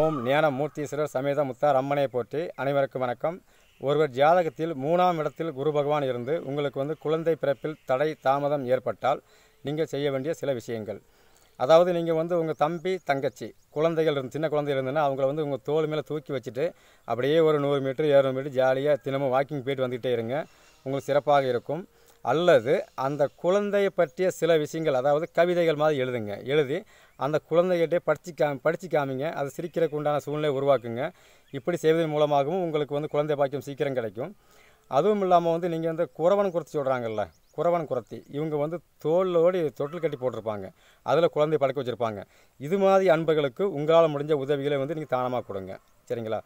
ஓம் ஞான மூர்த்தீஸ்வரர் சமேத முத்தார் அம்மனை போற்றி அனைவருக்கும் வணக்கம் ஒருவர் ஜாதகத்தில் மூணாம் இடத்தில் குரு பகவான் இருந்து உங்களுக்கு வந்து குழந்தை பிறப்பில் தடை தாமதம் ஏற்பட்டால் நீங்கள் செய்ய வேண்டிய சில விஷயங்கள் அதாவது நீங்கள் வந்து உங்கள் தம்பி தங்கச்சி குழந்தைகள் இருந்து சின்ன குழந்தை இருந்ததுன்னா அவங்கள வந்து உங்கள் தோல் மேலே தூக்கி வச்சுட்டு அப்படியே ஒரு நூறு மீட்டர் இரநூறு மீட்டர் ஜாலியாக தினமும் வாக்கிங் போயிட்டு வந்துகிட்டே இருங்க உங்களுக்கு சிறப்பாக இருக்கும் அல்லது அந்த குழந்தையை பற்றிய சில விஷயங்கள் அதாவது கவிதைகள் மாதிரி எழுதுங்க எழுதி அந்த குழந்தைகிட்டே படிச்சு கா படித்து காமிங்க அதை சிரிக்கிறதுக்கு உண்டான சூழ்நிலையை உருவாக்குங்க இப்படி செய்வதன் மூலமாகவும் உங்களுக்கு வந்து குழந்தை பாக்கியம் சீக்கிரம் கிடைக்கும் அதுவும் இல்லாமல் வந்து நீங்கள் வந்து குறவன் குறைச்சி சொல்கிறாங்கல்ல குறவன் குரத்தி இவங்க வந்து தோலோடு தொட்டில் கட்டி போட்டிருப்பாங்க அதில் குழந்தைய படுக்க வச்சுருப்பாங்க இது மாதிரி அன்பர்களுக்கு உங்களால் முடிஞ்ச உதவிகளை வந்து நீங்கள் தானமாக கொடுங்க சரிங்களா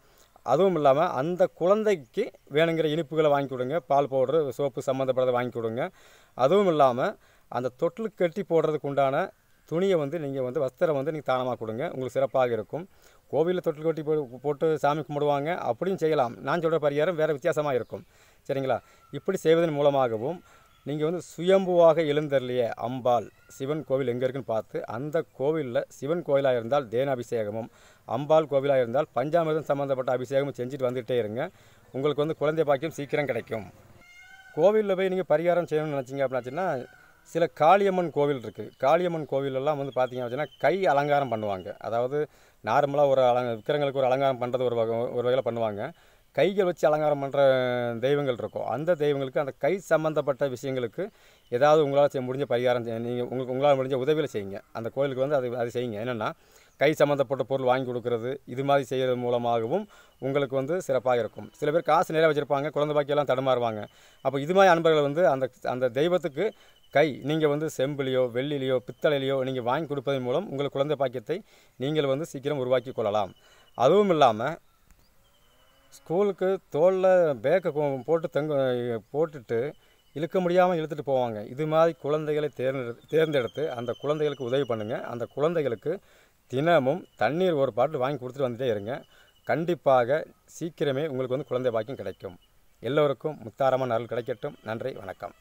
அதுவும் இல்லாமல் அந்த குழந்தைக்கு வேணுங்கிற இனிப்புகளை வாங்கி கொடுங்க பால் பவுடர் சோப்பு சம்மந்தப்பட்டதை வாங்கி கொடுங்க அதுவும் இல்லாமல் அந்த தொட்டில் கட்டி போடுறதுக்கு உண்டான துணியை வந்து நீங்கள் வந்து வஸ்திரம் வந்து நீங்கள் தானமாக கொடுங்க உங்களுக்கு சிறப்பாக இருக்கும் கோவிலில் தொட்டில் கட்டி போட்டு சாமி கும்பிடுவாங்க அப்படியும் செய்யலாம் நான் சொல்கிற பரிகாரம் வேறு வித்தியாசமாக இருக்கும் சரிங்களா இப்படி செய்வதன் மூலமாகவும் நீங்கள் வந்து சுயம்புவாக எழுந்தர்லையே அம்பாள் சிவன் கோவில் எங்கே இருக்குன்னு பார்த்து அந்த கோவிலில் சிவன் கோவிலாக இருந்தால் தேன அபிஷேகமும் அம்பாள் கோவிலாக இருந்தால் பஞ்சாமிரதம் சம்மந்தப்பட்ட அபிஷேகமும் செஞ்சுட்டு வந்துகிட்டே இருங்க உங்களுக்கு வந்து குழந்தை பாக்கியம் சீக்கிரம் கிடைக்கும் கோவிலில் போய் நீங்கள் பரிகாரம் செய்யணும்னு நினச்சிங்க அப்படின்னாச்சுன்னா சில காளியம்மன் கோவில் இருக்குது காளியம்மன் கோவிலெல்லாம் வந்து பார்த்திங்க அப்படின்னா கை அலங்காரம் பண்ணுவாங்க அதாவது நார்மலாக ஒரு அலங்க விக்கிரங்களுக்கு ஒரு அலங்காரம் பண்ணுறது ஒரு வகை ஒரு வகையில் பண்ணுவாங்க கைகள் வச்சு அலங்காரம் பண்ணுற தெய்வங்கள் இருக்கும் அந்த தெய்வங்களுக்கு அந்த கை சம்மந்தப்பட்ட விஷயங்களுக்கு ஏதாவது உங்களால் செய்ய முடிஞ்ச பரிகாரம் நீங்கள் உங்களுக்கு உங்களால் முடிஞ்ச உதவியில் செய்யுங்க அந்த கோயிலுக்கு வந்து அது அது செய்யுங்க என்னென்னா கை சம்மந்தப்பட்ட பொருள் வாங்கி கொடுக்கறது இது மாதிரி செய்கிறது மூலமாகவும் உங்களுக்கு வந்து சிறப்பாக இருக்கும் சில பேர் காசு நிறைய வச்சுருப்பாங்க குழந்தை பாக்கியெல்லாம் தடுமாறுவாங்க அப்போ இது மாதிரி அன்பர்கள் வந்து அந்த அந்த தெய்வத்துக்கு கை நீங்கள் வந்து செம்பிலையோ வெள்ளிலையோ பித்தளையிலையோ நீங்கள் வாங்கி கொடுப்பதன் மூலம் உங்கள் குழந்தை பாக்கியத்தை நீங்கள் வந்து சீக்கிரம் உருவாக்கி கொள்ளலாம் அதுவும் இல்லாமல் ஸ்கூலுக்கு தோளில் பேக்கை போட்டு தங்க போட்டுட்டு இழுக்க முடியாமல் இழுத்துட்டு போவாங்க இது மாதிரி குழந்தைகளை தேர்ந்தெடு தேர்ந்தெடுத்து அந்த குழந்தைகளுக்கு உதவி பண்ணுங்கள் அந்த குழந்தைகளுக்கு தினமும் தண்ணீர் ஒரு பாட்டில் வாங்கி கொடுத்துட்டு வந்துட்டே இருங்க கண்டிப்பாக சீக்கிரமே உங்களுக்கு வந்து குழந்தை பாக்கியம் கிடைக்கும் எல்லோருக்கும் முத்தாரமான அருள் கிடைக்கட்டும் நன்றி வணக்கம்